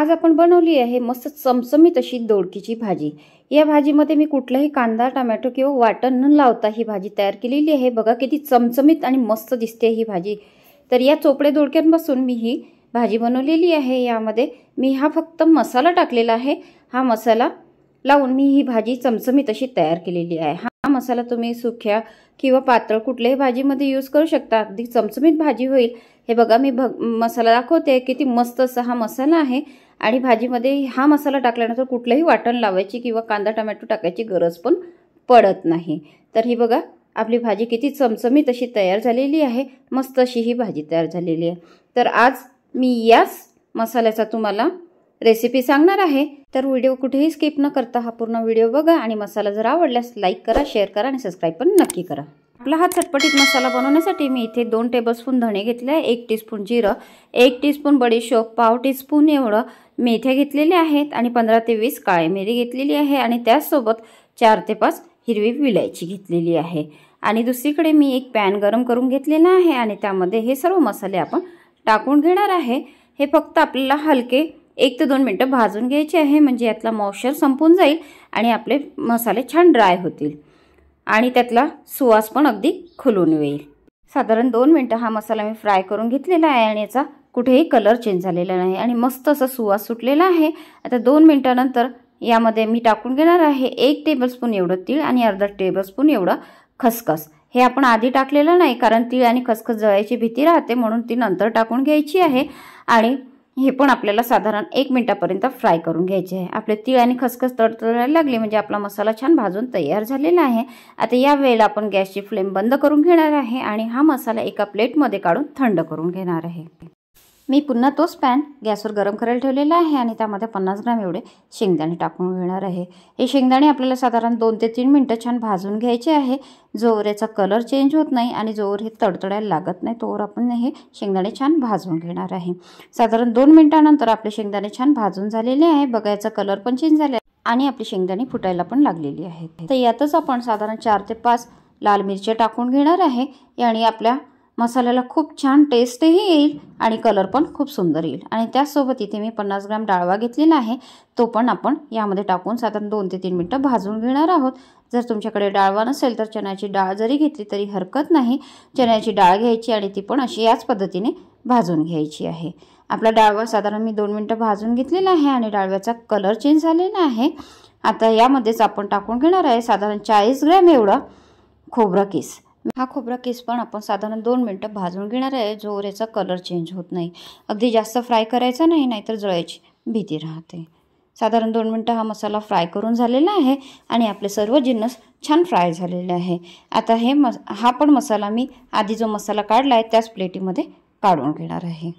आज आपण बनवली आहे मस्त चमचमीत अशी दोडकीची भाजी या भाजीमध्ये मी कुठलाही कांदा टोमॅटो किंवा वाटण न लावता ही भाजी तयार केलेली आहे बघा किती चमचमीत आणि मस्त दिसते ही भाजी तर या चोपडे दोडक्यांपासून मी ही भाजी बनवलेली आहे यामध्ये मी हा फक्त मसाला टाकलेला आहे हा मसाला लावून मी ही भाजी चमचमीत अशी तयार केलेली आहे मसाला तुम्ही सुख्या किंवा पातळ कुठल्याही भाजीमध्ये यूज करू शकता अगदी चमचमीत भाजी होईल हे बघा मी भग मसाला दाखवते किती मस्त असा हा मसाला आहे आणि भाजीमध्ये हा मसाला टाकल्यानंतर कुठलंही वाटण लावायची किंवा कांदा टमॅटो टाकायची गरज पण पडत नाही तर ही बघा आपली भाजी किती चमचमीत अशी तयार झालेली आहे मस्त अशी ही भाजी तयार झालेली आहे तर आज मी याच मसाल्याचा तुम्हाला रेसिपी सांगणार आहे तर व्हिडिओ कुठेही स्किप न करता हा पूर्ण व्हिडिओ बघा आणि मसाला जर आवडल्यास लाईक करा शेअर करा आणि सबस्क्राईब पण नक्की करा आपला हा चटपटीत मसाला बनवण्यासाठी मी इथे दोन टेबलस्पून धणे घेतले आहे एक टीस्पून जिरं एक टीस्पून बडीशोप पाव टीस्पून एवढं मेथ्या घेतलेले आहेत आणि पंधरा ते वीस काळे मिरी घेतलेली आहे आणि त्याचसोबत चार ते पाच हिरवी विलायची घेतलेली आहे आणि दुसरीकडे मी एक पॅन गरम करून घेतलेला आहे आणि त्यामध्ये हे सर्व मसाले आपण टाकून घेणार आहे हे फक्त आपल्याला हलके एक ते दोन मिनटं भाजून घ्यायची आहे म्हणजे यातला मॉइश्चर संपून जाईल आणि आपले मसाले छान ड्राय होतील आणि त्यातला सुवास पण अगदी खुलून येईल साधारण दोन मिनटं हा मसाला मी फ्राय करून घेतलेला आहे आणि याचा कुठेही कलर चेंज झालेला नाही आणि मस्त असा सुवास सुटलेला आहे आता दोन मिनटानंतर यामध्ये मी टाकून घेणार आहे एक टेबलस्पून एवढं तीळ आणि अर्धा टेबलस्पून एवढं खसखस हे आपण आधी टाकलेलं नाही कारण तीळ आणि खसखस जळायची भीती राहते म्हणून ती नंतर टाकून घ्यायची आहे आणि हे पण आपल्याला साधारण एक मिनटापर्यंत फ्राय करून घ्यायचे आहे आपले तीळ आणि खसखस तडतडायला लागले म्हणजे आपला मसाला छान भाजून तयार झालेला आहे आता या वेळेला आपण गॅसची फ्लेम बंद करून घेणार आहे आणि हा मसाला एका प्लेटमध्ये काढून थंड करून घेणार आहे मी पुन्हा तोच पॅन गॅसवर गरम करायला ठेवलेला आहे आणि त्यामध्ये पन्नास ग्राम एवढे शेंगदाणे टाकून घेणार आहे हे शेंगदाणे आपल्याला साधारण दोन ते तीन मिनटं छान भाजून घ्यायचे आहे जोवर याचा कलर चेंज होत नाही आणि जोवर हे तडतडायला लागत नाही तोवर आपण हे शेंगदाणे छान भाजून घेणार आहे साधारण दोन मिनटानंतर आपले शेंगदाणे छान भाजून झालेले आहे बघायचा कलर पण चेंज झाले आणि आपली शेंगदाणे फुटायला पण लागलेली आहे तर यातच आपण साधारण चार ते पाच लाल मिरच्या टाकून घेणार आहे आणि आपल्या मसाल्याला खूप छान टेस्टही येईल आणि कलर पण खूप सुंदर येईल आणि त्याचसोबत इथे मी पन्नास ग्रॅम डाळवा घेतलेला आहे तो पण आपण यामध्ये टाकून साधारण दोन ते तीन मिनटं भाजून घेणार आहोत जर तुमच्याकडे डाळवा नसेल तर चण्याची डाळ जरी घेतली तरी हरकत नाही चण्याची डाळ घ्यायची आणि ती पण अशी याच पद्धतीने भाजून घ्यायची आहे आपला डाळवा साधारण मी दोन मिनटं भाजून घेतलेला आहे आणि डाळव्याचा कलर चेंज झालेला आहे आता यामध्येच आपण टाकून घेणार आहे साधारण चाळीस ग्रॅम एवढा खोबरा केस हा खोबरा केस पण आपण साधारण दोन मिनटं भाजून घेणार आहे जोवर याचा कलर चेंज होत नाही अगदी जास्त फ्राय करायचा नाही नाहीतर जळायची भीती राहते साधारण दोन मिनटं हा मसाला फ्राय करून झालेला आहे आणि आपले सर्व जिन्नस छान फ्राय झालेले आहे आता हे मस हा पण मसाला मी आधी जो मसाला काढला आहे त्याच प्लेटीमध्ये काढून घेणार आहे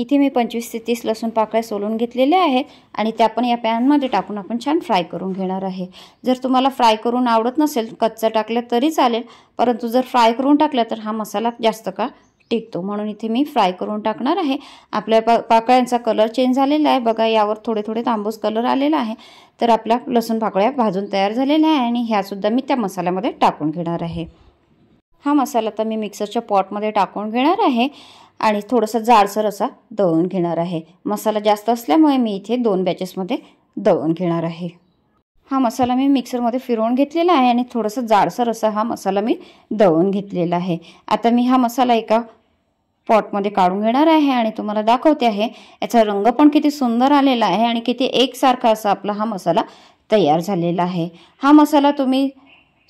इथे मी पंचवीस ते तीस लसूण पाकळ्या सोलून घेतलेल्या आहेत आणि त्या पण या पॅनमध्ये टाकून आपण छान फ्राय करून घेणार आहे जर तुम्हाला फ्राय करून आवडत नसेल कच्चा टाकल्या तरी चालेल परंतु जर फ्राय करून टाकल्या तर हा मसाला जास्त का टिकतो म्हणून इथे मी फ्राय करून टाकणार आहे आपल्या पा पाकळ्यांचा कलर चेंज झालेला आहे बघा यावर थोडे थोडे तांबूस कलर आलेला आहे तर आपल्या लसूण पाकळ्या भाजून तयार झालेल्या आहे आणि ह्यासुद्धा मी त्या मसाल्यामध्ये टाकून घेणार आहे हा मसाला आता मी मिक्सरच्या पॉटमध्ये टाकून घेणार आहे आणि थोडंसं जाडसर असा दळून घेणार आहे मसाला जास्त असल्यामुळे मी इथे दोन बॅचेसमध्ये दळून घेणार आहे हा मसाला मी मिक्सरमध्ये फिरवून घेतलेला आहे आणि थोडंसं जाडसर असा हा मसाला मी दळून घेतलेला आहे आता मी हा मसाला एका पॉटमध्ये काढून घेणार आहे आणि तुम्हाला दाखवते आहे याचा रंग पण किती सुंदर आलेला आहे आणि किती एकसारखा असा आपला हा मसाला तयार झालेला आहे हा मसाला तुम्ही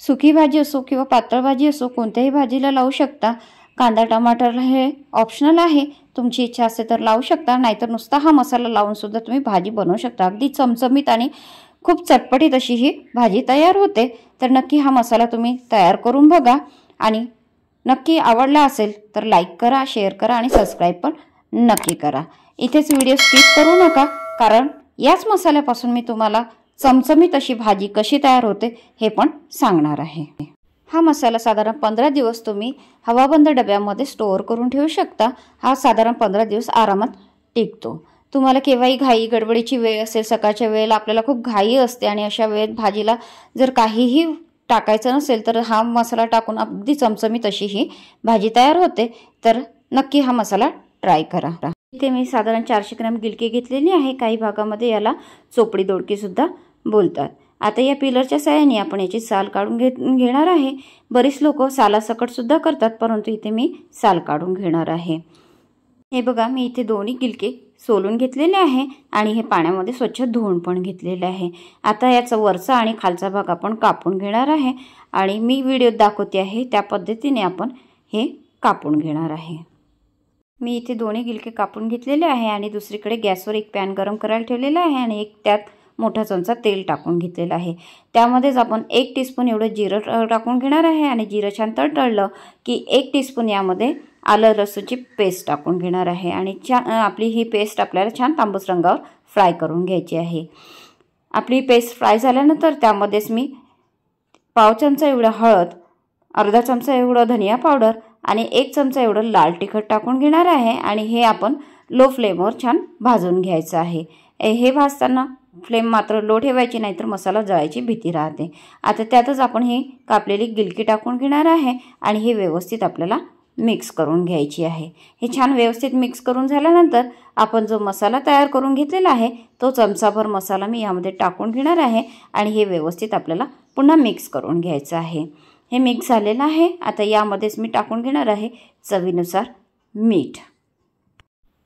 सुकी भाजी असो किंवा पातळ भाजी असो कोणत्याही भाजीला लावू शकता कांदा टमाटर हे ऑप्शनल आहे तुमची इच्छा असेल तर लावू शकता नाहीतर नुसता हा मसाला लावूनसुद्धा तुम्ही भाजी बनवू शकता अगदी चमचमीत आणि खूप चटपटीत अशी ही भाजी तयार होते तर नक्की हा मसाला तुम्ही तयार करून बघा आणि नक्की आवडला असेल तर लाईक करा शेअर करा आणि सबस्क्राईब पण नक्की करा इथेच व्हिडिओ स्किप करू नका कारण याच मसाल्यापासून मी तुम्हाला चमचमीत अशी भाजी कशी तयार होते हे पण सांगणार आहे हा मसाला साधारण पंधरा दिवस तुम्ही हवाबंद डब्यामध्ये स्टोअर करून ठेवू शकता हा साधारण पंधरा दिवस आरामात टिकतो तुम्हाला केव्हाही घाई गडबडीची वेळ असेल सकाळच्या वेळेला आपल्याला खूप घाई असते आणि अशा वेळेत भाजीला जर काहीही टाकायचं नसेल तर हा मसाला टाकून अगदी चमचमीत अशी ही भाजी तयार होते तर नक्की हा मसाला ट्राय करा इथे मी साधारण चारशे ग्रॅम गिलकी घेतलेली आहे काही भागामध्ये याला चोपडी दोडकीसुद्धा बोलतात आता या पिलरच्या सहाय्याने आपण याची साल काढून घे घेणार आहे बरीच लोक सालासकटसुद्धा करतात परंतु इथे मी साल काढून घेणार आहे हे बघा मी इथे दोन्ही गिलके सोलून घेतलेले आहे आणि हे पाण्यामध्ये स्वच्छ धुवून पण घेतलेले आहे आता याचा वरचा आणि खालचा भाग आपण कापून घेणार आहे आणि मी व्हिडिओ दाखवते आहे त्या पद्धतीने आपण हे कापून घेणार आहे मी इथे दोन्ही गिलके कापून घेतलेले आहे आणि दुसरीकडे गॅसवर एक पॅन गरम करायला ठेवलेला आहे आणि एक त्यात मोठा चमचा तेल टाकून घेतलेला आहे त्यामध्येच आपण एक टीस्पून एवढं जिरं टाकून घेणार आहे आणि जिरं छान तळतळलं की एक टीस्पून यामध्ये आलं लसूची पेस्ट टाकून घेणार आहे आणि आपली ही पेस्ट आपल्याला छान तांबूस रंगावर फ्राय करून घ्यायची आहे आपली पेस्ट फ्राय झाल्यानंतर त्यामध्येच मी पाव चमचा एवढं हळद अर्धा चमचा एवढं धनिया पावडर आणि एक चमचा एवढं लाल तिखट टाकून घेणार आहे आणि हे आपण लो फ्लेमवर छान भाजून घ्यायचं आहे हे भाजताना फ्लेम मात्र लो ठेवायची नाही तर मसाला जळायची भीती राहते आता त्यातच आपण ही कापलेली गिलकी टाकून घेणार आहे आणि हे व्यवस्थित आपल्याला मिक्स करून घ्यायची आहे हे छान व्यवस्थित मिक्स करून झाल्यानंतर आपण जो मसाला तयार करून घेतलेला आहे तो चमचाभर मसाला मी यामध्ये टाकून घेणार आहे आणि हे व्यवस्थित आपल्याला पुन्हा मिक्स करून घ्यायचं आहे हे मिक्स झालेलं आहे आता यामध्येच मी टाकून घेणार आहे चवीनुसार मीठ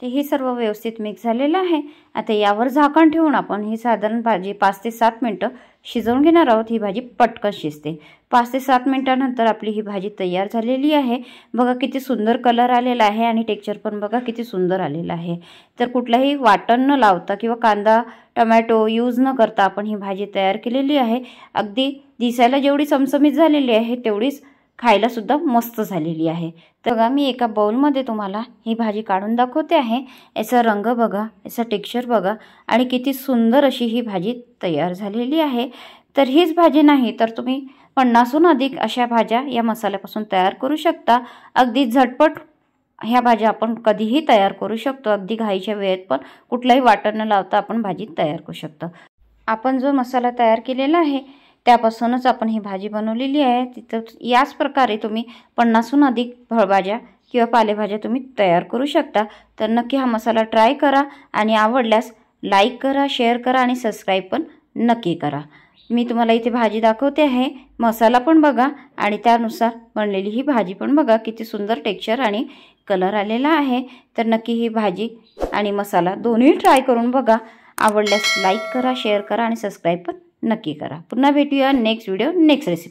ते हे सर्व व्यवस्थित मिक्स झालेलं आहे आता यावर झाकण ठेवून आपण ही साधारण भाजी पाच ते सात मिनटं शिजवून घेणार आहोत ही भाजी पटकन शिजते पाच ते सात मिनटानंतर आपली ही भाजी तयार झालेली आहे बघा किती सुंदर कलर आलेला आहे आणि टेक्चर पण बघा किती सुंदर आलेला आहे तर कुठलाही वाटण न लावता किंवा कांदा टमॅटो यूज न करता आपण ही भाजी तयार केलेली आहे अगदी दिसायला जेवढी चमचमीत झालेली आहे तेवढीच खायलासुद्धा मस्त झालेली आहे तर बघा मी एका बाऊलमध्ये तुम्हाला ही भाजी काढून दाखवते आहे याचा रंग बघा याचा टेक्स्चर बघा आणि किती सुंदर अशी ही भाजी तयार झालेली आहे तर हीच भाजी नाही तर तुम्ही पन्नासहून अधिक अशा भाज्या या मसाल्यापासून तयार करू शकता अगदी झटपट ह्या भाज्या आपण कधीही तयार करू शकतो अगदी घाईच्या वेळेत पण कुठलाही वाटण न लावता आपण भाजी तयार करू शकतो आपण जो मसाला तयार केलेला आहे त्यापासूनच आपण ही भाजी बनवलेली आहे तिथं याच प्रकारे तुम्ही पन्नासहून अधिक फळभाज्या किंवा पालेभाज्या तुम्ही तयार करू शकता तर नक्की हा मसाला ट्राय करा आणि आवडल्यास लाईक करा शेअर करा आणि सबस्क्राईब पण नक्की करा मी तुम्हाला इथे भाजी दाखवते आहे मसाला पण बघा आणि त्यानुसार बनलेली ही भाजी पण बघा किती सुंदर टेक्स्चर आणि कलर आलेला आहे तर नक्की ही भाजी आणि मसाला दोन्ही ट्राय करून बघा आवडल्यास लाईक करा शेअर करा आणि सबस्क्राईब पण नक्की करा पुन्हा भेटूया नेक्स्ट व्हिडिओ नेक्स्ट रेसिपी